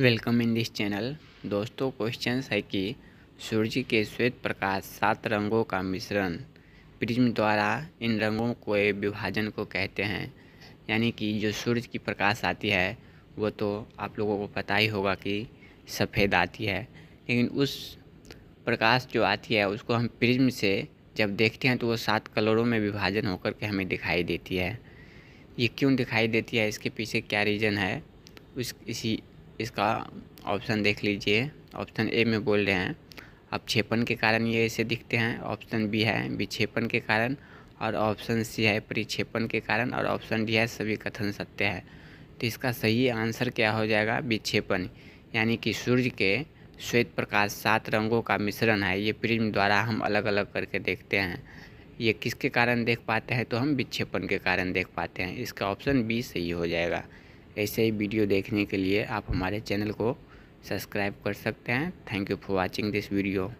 welcome in this channel दोस्तों question है कि सूर्य के श्वेत प्रकाश सात रंगों का मिश्रण प्रिज्म द्वारा इन रंगों को विभाजन को कहते हैं यानी कि जो सूर्य की प्रकाश आती है वो तो आप लोगों को पता ही होगा कि सफ़ेद आती है लेकिन उस प्रकाश जो आती है उसको हम प्रिज्म से जब देखते हैं तो वो सात कलरों में विभाजन होकर के हमें दिखाई देती है ये क्यों दिखाई देती है इसके पीछे क्या रीज़न है उस इसी इसका ऑप्शन देख लीजिए ऑप्शन ए में बोल रहे हैं अब छेपन के कारण ये ऐसे दिखते हैं ऑप्शन बी है विक्षेपण के कारण और ऑप्शन सी है परिक्षेपण के कारण और ऑप्शन डी है सभी कथन सत्य है तो इसका सही आंसर क्या हो जाएगा विक्षेपण यानी कि सूर्य के श्वेत प्रकाश सात रंगों का मिश्रण है ये प्रिज्म द्वारा हम अलग अलग करके देखते हैं ये किसके कारण देख पाते हैं तो हम विक्षेपण के कारण देख पाते हैं इसका ऑप्शन बी सही हो जाएगा ऐसे ही वीडियो देखने के लिए आप हमारे चैनल को सब्सक्राइब कर सकते हैं thank you for watching this video